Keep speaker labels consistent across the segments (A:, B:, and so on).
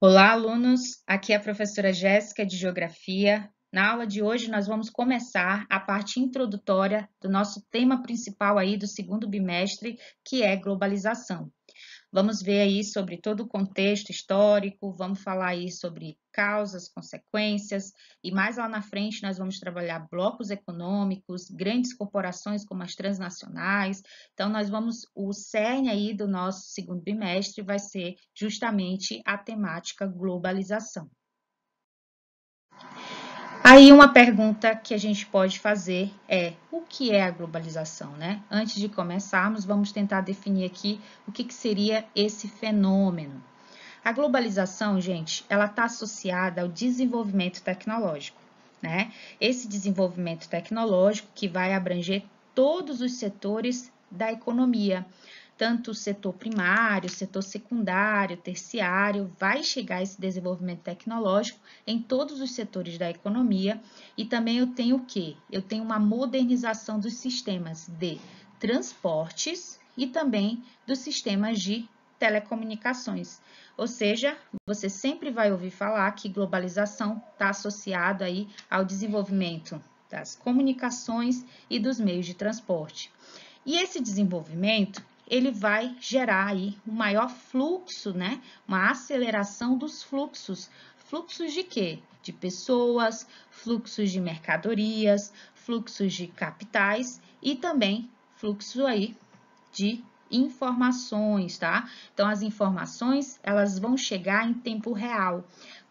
A: Olá, alunos! Aqui é a professora Jéssica de Geografia. Na aula de hoje, nós vamos começar a parte introdutória do nosso tema principal aí do segundo bimestre, que é globalização. Vamos ver aí sobre todo o contexto histórico, vamos falar aí sobre causas, consequências, e mais lá na frente nós vamos trabalhar blocos econômicos, grandes corporações como as transnacionais. Então, nós vamos, o cerne aí do nosso segundo bimestre vai ser justamente a temática globalização. Aí uma pergunta que a gente pode fazer é o que é a globalização, né? Antes de começarmos, vamos tentar definir aqui o que, que seria esse fenômeno. A globalização, gente, ela está associada ao desenvolvimento tecnológico, né? Esse desenvolvimento tecnológico que vai abranger todos os setores da economia, tanto o setor primário, setor secundário, terciário, vai chegar esse desenvolvimento tecnológico em todos os setores da economia e também eu tenho o quê? Eu tenho uma modernização dos sistemas de transportes e também dos sistemas de telecomunicações. Ou seja, você sempre vai ouvir falar que globalização está associado aí ao desenvolvimento das comunicações e dos meios de transporte. E esse desenvolvimento ele vai gerar aí um maior fluxo, né? Uma aceleração dos fluxos. Fluxos de quê? De pessoas, fluxos de mercadorias, fluxos de capitais e também fluxo aí de informações, tá? Então, as informações, elas vão chegar em tempo real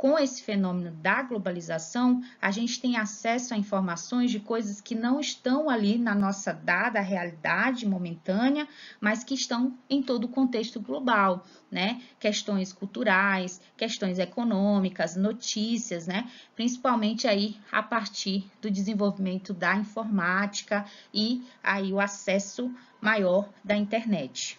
A: com esse fenômeno da globalização, a gente tem acesso a informações de coisas que não estão ali na nossa dada realidade momentânea, mas que estão em todo o contexto global, né? Questões culturais, questões econômicas, notícias, né? Principalmente aí a partir do desenvolvimento da informática e aí o acesso maior da internet.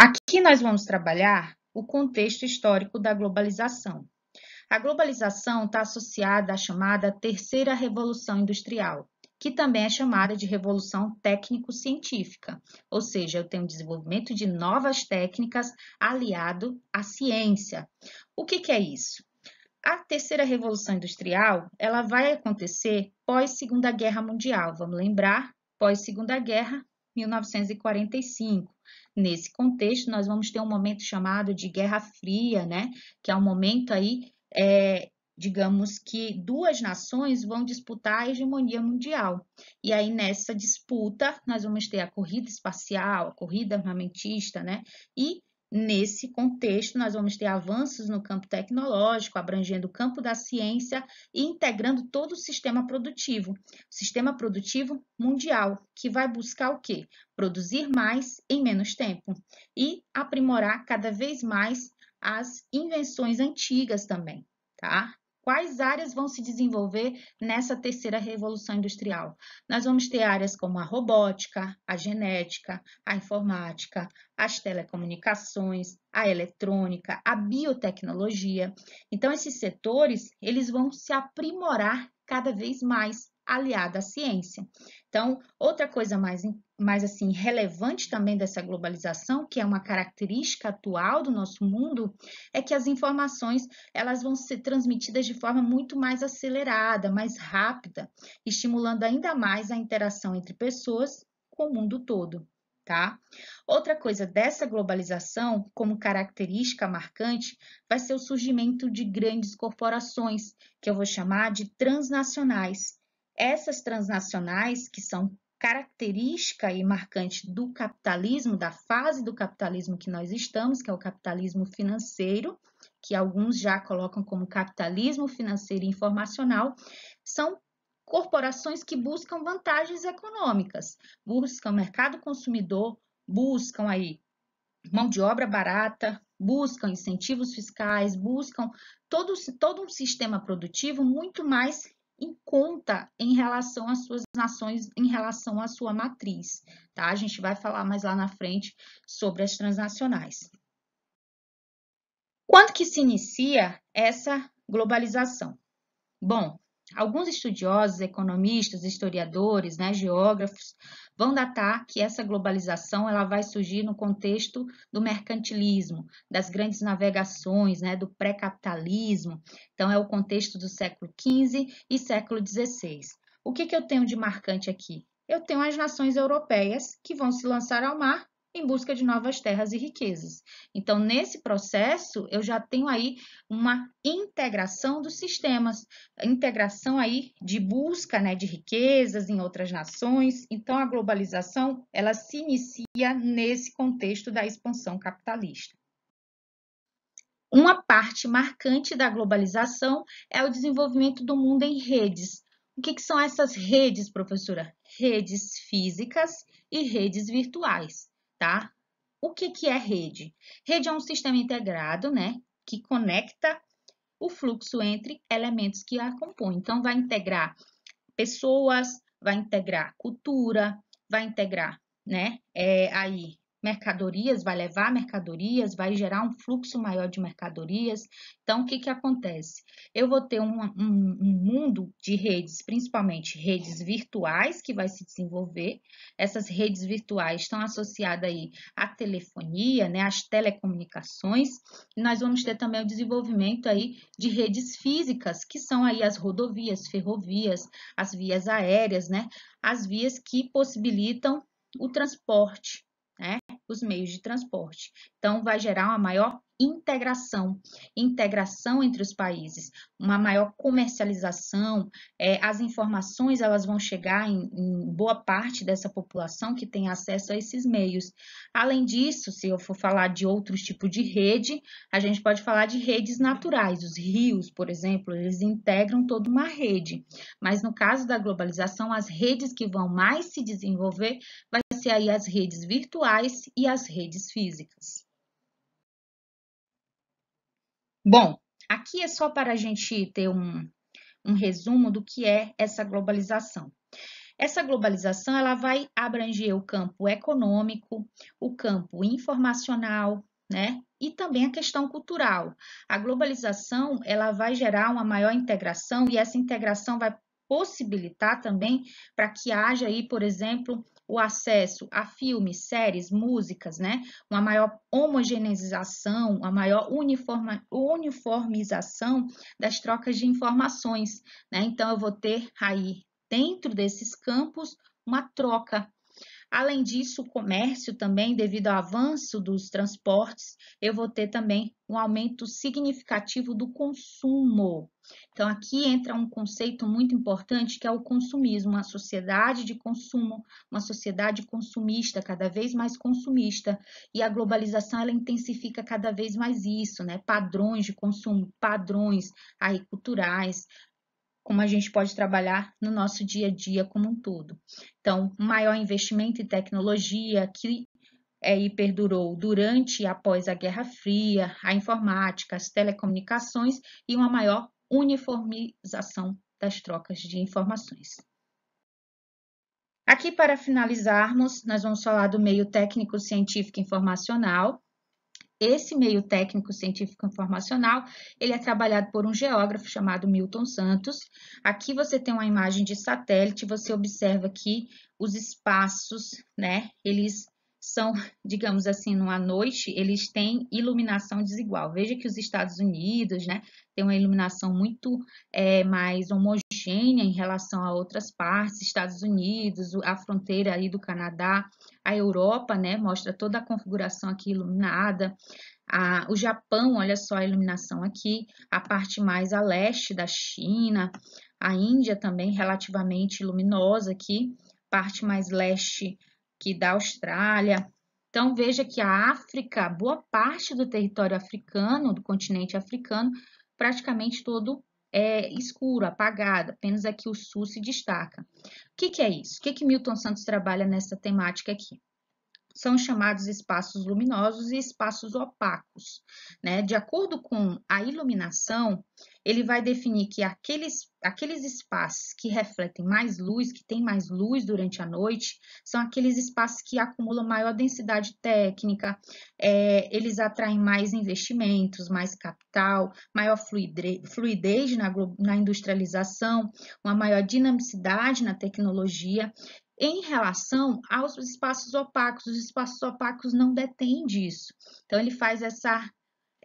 A: Aqui nós vamos trabalhar o contexto histórico da globalização. A globalização está associada à chamada Terceira Revolução Industrial, que também é chamada de revolução técnico-científica, ou seja, eu tenho um desenvolvimento de novas técnicas aliado à ciência. O que, que é isso? A terceira revolução industrial, ela vai acontecer pós Segunda Guerra Mundial. Vamos lembrar, pós Segunda Guerra, 1945. Nesse contexto, nós vamos ter um momento chamado de Guerra Fria, né? Que é um momento aí, é, digamos que duas nações vão disputar a hegemonia mundial. E aí, nessa disputa, nós vamos ter a corrida espacial, a corrida armamentista, né? E Nesse contexto, nós vamos ter avanços no campo tecnológico, abrangendo o campo da ciência e integrando todo o sistema produtivo, o sistema produtivo mundial, que vai buscar o quê? Produzir mais em menos tempo e aprimorar cada vez mais as invenções antigas também, tá? quais áreas vão se desenvolver nessa terceira revolução industrial. Nós vamos ter áreas como a robótica, a genética, a informática, as telecomunicações, a eletrônica, a biotecnologia. Então esses setores, eles vão se aprimorar cada vez mais aliada à ciência. Então, outra coisa mais mas assim relevante também dessa globalização, que é uma característica atual do nosso mundo, é que as informações elas vão ser transmitidas de forma muito mais acelerada, mais rápida, estimulando ainda mais a interação entre pessoas com o mundo todo. Tá? Outra coisa dessa globalização, como característica marcante, vai ser o surgimento de grandes corporações, que eu vou chamar de transnacionais. Essas transnacionais, que são característica e marcante do capitalismo, da fase do capitalismo que nós estamos, que é o capitalismo financeiro, que alguns já colocam como capitalismo financeiro e informacional, são corporações que buscam vantagens econômicas, buscam mercado consumidor, buscam aí mão de obra barata, buscam incentivos fiscais, buscam todo, todo um sistema produtivo muito mais em conta em relação às suas nações, em relação à sua matriz, tá? A gente vai falar mais lá na frente sobre as transnacionais. Quando que se inicia essa globalização? Bom, Alguns estudiosos, economistas, historiadores, né, geógrafos, vão datar que essa globalização ela vai surgir no contexto do mercantilismo, das grandes navegações, né, do pré-capitalismo. Então, é o contexto do século XV e século XVI. O que, que eu tenho de marcante aqui? Eu tenho as nações europeias que vão se lançar ao mar em busca de novas terras e riquezas. Então, nesse processo, eu já tenho aí uma integração dos sistemas, integração aí de busca né, de riquezas em outras nações. Então, a globalização ela se inicia nesse contexto da expansão capitalista. Uma parte marcante da globalização é o desenvolvimento do mundo em redes. O que, que são essas redes, professora? Redes físicas e redes virtuais tá? O que, que é rede? Rede é um sistema integrado, né, que conecta o fluxo entre elementos que a compõem. Então, vai integrar pessoas, vai integrar cultura, vai integrar, né, é, aí mercadorias, vai levar mercadorias, vai gerar um fluxo maior de mercadorias. Então, o que, que acontece? Eu vou ter um, um, um mundo de redes, principalmente redes virtuais, que vai se desenvolver. Essas redes virtuais estão associadas aí à telefonia, né, às telecomunicações. E nós vamos ter também o desenvolvimento aí de redes físicas, que são aí as rodovias, ferrovias, as vias aéreas, né, as vias que possibilitam o transporte os meios de transporte. Então, vai gerar uma maior integração, integração entre os países, uma maior comercialização, é, as informações elas vão chegar em, em, boa parte dessa população que tem acesso a esses meios. Além disso, se eu for falar de outros tipos de rede, a gente pode falar de redes naturais, os rios, por exemplo, eles integram toda uma rede, mas no caso da globalização, as redes que vão mais se desenvolver vai se aí as redes virtuais e as redes físicas. Bom, aqui é só para a gente ter um, um resumo do que é essa globalização. Essa globalização ela vai abranger o campo econômico, o campo informacional, né? E também a questão cultural. A globalização ela vai gerar uma maior integração e essa integração vai possibilitar também para que haja aí, por exemplo, o acesso a filmes, séries, músicas, né? Uma maior homogeneização, uma maior uniforma, uniformização das trocas de informações, né? Então eu vou ter aí dentro desses campos uma troca Além disso, o comércio também, devido ao avanço dos transportes, eu vou ter também um aumento significativo do consumo. Então, aqui entra um conceito muito importante que é o consumismo, uma sociedade de consumo, uma sociedade consumista, cada vez mais consumista. E a globalização ela intensifica cada vez mais isso, né? Padrões de consumo, padrões aí culturais, como a gente pode trabalhar no nosso dia a dia como um todo. Então, maior investimento em tecnologia que é, e perdurou durante e após a Guerra Fria, a informática, as telecomunicações e uma maior uniformização das trocas de informações. Aqui, para finalizarmos, nós vamos falar do meio técnico científico informacional, esse meio técnico científico informacional, ele é trabalhado por um geógrafo chamado Milton Santos. Aqui você tem uma imagem de satélite, você observa que os espaços, né, eles são, digamos assim, numa noite, eles têm iluminação desigual. Veja que os Estados Unidos, né, tem uma iluminação muito é, mais homogênea em relação a outras partes, Estados Unidos, a fronteira ali do Canadá, a Europa, né, mostra toda a configuração aqui iluminada, a, o Japão, olha só a iluminação aqui, a parte mais a leste da China, a Índia também relativamente luminosa aqui, parte mais leste aqui da Austrália. Então, veja que a África, boa parte do território africano, do continente africano, praticamente todo é escuro, apagado, apenas aqui o sul se destaca. O que, que é isso? O que, que Milton Santos trabalha nessa temática aqui? São chamados espaços luminosos e espaços opacos. Né? De acordo com a iluminação, ele vai definir que aqueles, aqueles espaços que refletem mais luz, que têm mais luz durante a noite, são aqueles espaços que acumulam maior densidade técnica, é, eles atraem mais investimentos, mais capital, maior fluidez, fluidez na, na industrialização, uma maior dinamicidade na tecnologia em relação aos espaços opacos. Os espaços opacos não detêm disso. Então, ele faz essa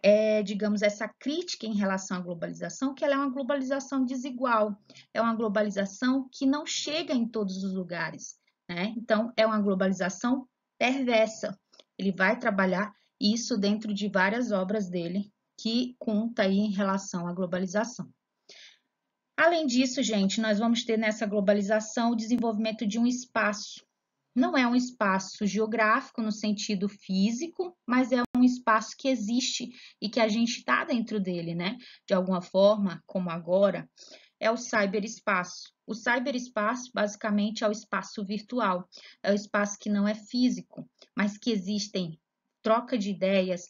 A: é, digamos, essa crítica em relação à globalização, que ela é uma globalização desigual, é uma globalização que não chega em todos os lugares. Né? Então, é uma globalização perversa. Ele vai trabalhar isso dentro de várias obras dele que conta aí em relação à globalização. Além disso, gente, nós vamos ter nessa globalização o desenvolvimento de um espaço não é um espaço geográfico no sentido físico, mas é um espaço que existe e que a gente está dentro dele, né? De alguma forma, como agora, é o cyberespaço. O cyberespaço, basicamente, é o espaço virtual, é o espaço que não é físico, mas que existem troca de ideias,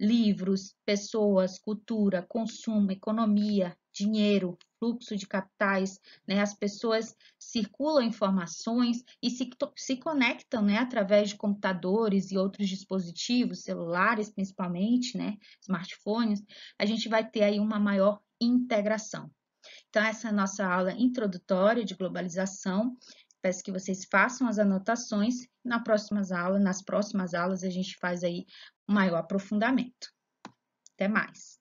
A: livros, pessoas, cultura, consumo, economia, dinheiro, fluxo de capitais, né? as pessoas circulam informações e se, se conectam né? através de computadores e outros dispositivos, celulares principalmente, né? smartphones, a gente vai ter aí uma maior integração. Então, essa é a nossa aula introdutória de globalização. Peço que vocês façam as anotações. Na próximas aulas, nas próximas aulas, a gente faz aí um maior aprofundamento. Até mais!